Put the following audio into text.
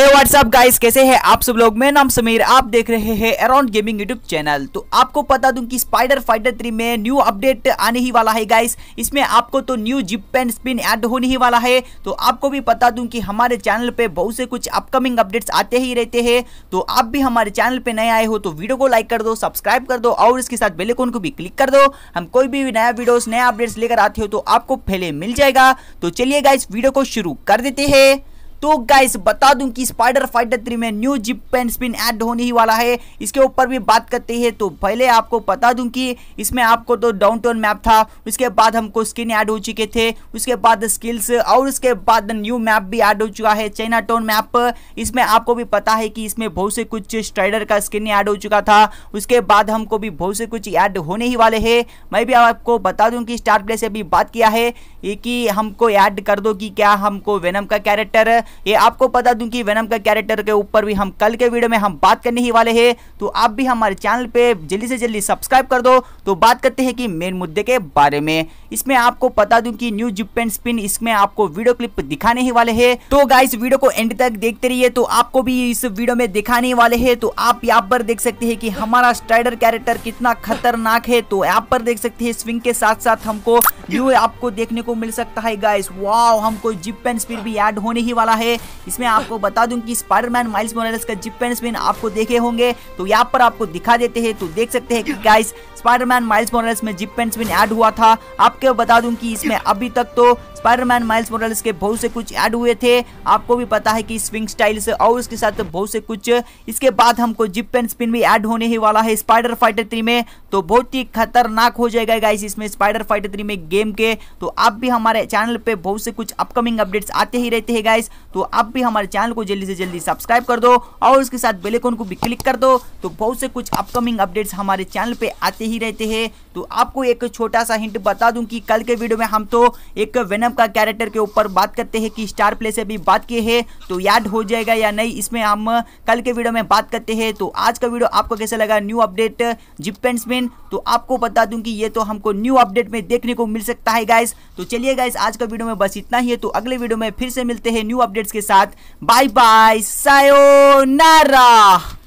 हे WhatsApp guys कैसे हैं आप सब लोग मैं नाम समीर आप देख रहे हैं अराउंड गेमिंग यूट्यूब चैनल तो आपको बता दूं कि स्पाइडर फाइटर थ्री में न्यू अपडेट आने ही वाला है गाइस इसमें आपको तो new zip and spin add होने ही वाला है तो आपको भी बता दूं कि हमारे चैनल पे बहुत से कुछ अपकमिंग अपडेट्स आते ही रहते हैं तो आप भी हमारे चैनल पे नए आए हो तो वीडियो को लाइक कर दो सब्सक्राइब कर दो और इसके साथ बेलेकोन को भी क्लिक कर दो हम कोई भी नया वीडियो नया अपडेट्स लेकर आते हो तो आपको पहले मिल जाएगा तो चलिए गाइस वीडियो को शुरू कर देते हैं तो गाइस बता दूं कि स्पाइडर फाइटर थ्री में new zip pen spin add होने ही वाला है इसके ऊपर भी बात करते हैं तो पहले आपको बता दूं कि इसमें आपको तो डाउनटाउन मैप था उसके बाद हमको स्किन ऐड हो चुके थे उसके बाद स्किल्स और उसके बाद न्यू मैप भी ऐड हो चुका है चाइना टाउन मैप इसमें आपको भी पता है कि इसमें बहुत से कुछ स्ट्राइडर का स्किन ऐड हो चुका था उसके बाद हमको भी बहुत से कुछ ऐड होने ही वाले है मैं भी आपको बता दूं कि स्टार प्ले से भी बात किया है ये कि हमको ऐड कर दो कि क्या हमको वेनम का कैरेक्टर है ये आपको पता दूं कि वेनम का कैरेक्टर के ऊपर भी हम कल के वीडियो में हम बात करने ही वाले हैं तो आप भी हमारे चैनल पे जल्दी से जल्दी सब्सक्राइब कर दो तो बात करते हैं कि मेन मुद्दे के बारे में इसमें आपको बता दूं कि न्यू जिप एंड स्पिन इसमें आपको वीडियो क्लिप दिखाने ही वाले है तो गाइस वीडियो को एंड तक देखते रहिए तो आपको भी इस वीडियो में दिखाने वाले है तो आप यहाँ पर देख सकते है की हमारा स्ट्राइडर कैरेक्टर कितना खतरनाक है तो यहाँ पर देख सकते है स्विंग के साथ साथ हमको न्यू आपको देखने को को मिल सकता है गाइस वाओ हमको जिप एंड स्पिन भी ऐड होने ही वाला है इसमें आपको बता दूं कि स्पाइडरमैन माइल्स मोरेलस का जिप एंड स्पिन आपको देखे होंगे तो यहाँ पर आपको दिखा देते हैं तो देख सकते हैं कि गाइस स्पाइडरमैन माइल्स मोरेलस में जिप एंड स्पिन ऐड हुआ था आपको बता दूं कि इसमें अभी तक तो स्पाइडरमैन माइल्स मोरल्स के बहुत से कुछ ऐड हुए थे आपको भी पता है कि स्विंग स्टाइल से और उसके साथ बहुत से कुछ इसके बाद हमको जिप एंड स्पिन भी ऐड होने ही वाला है स्पाइडर फाइटर थ्री में तो बहुत ही खतरनाक हो जाएगा गाइस इसमें स्पाइडर फाइटर थ्री में गेम के तो आप भी हमारे चैनल पर बहुत से कुछ अपकमिंग अपडेट्स आते ही रहते हैं गाइस तो आप भी हमारे चैनल को जल्दी से जल्दी सब्सक्राइब कर दो और उसके साथ बेलेकोन को भी क्लिक कर दो तो बहुत से कुछ अपकमिंग अपडेट्स हमारे चैनल पर आते ही रहते हैं तो आपको एक छोटा सा हिंट बता दूँ कि कल के वीडियो में हम तो एक वेनम नाम का कैरेक्टर के ऊपर बात करते हैं कि स्टार प्ले से भी बात की है तो याद हो जाएगा या नहीं इसमें हम कल के वीडियो में बात करते हैं तो आज का वीडियो आपको कैसे लगा न्यू अपडेट जिपेंट्समैन तो आपको बता दूं कि ये तो हमको न्यू अपडेट में देखने को मिल सकता है गाइस तो चलिए गाइस आज का वीडियो में बस इतना ही है तो अगले वीडियो में फिर से मिलते हैं न्यू अपडेट्स के साथ बाय बाय सायो नारा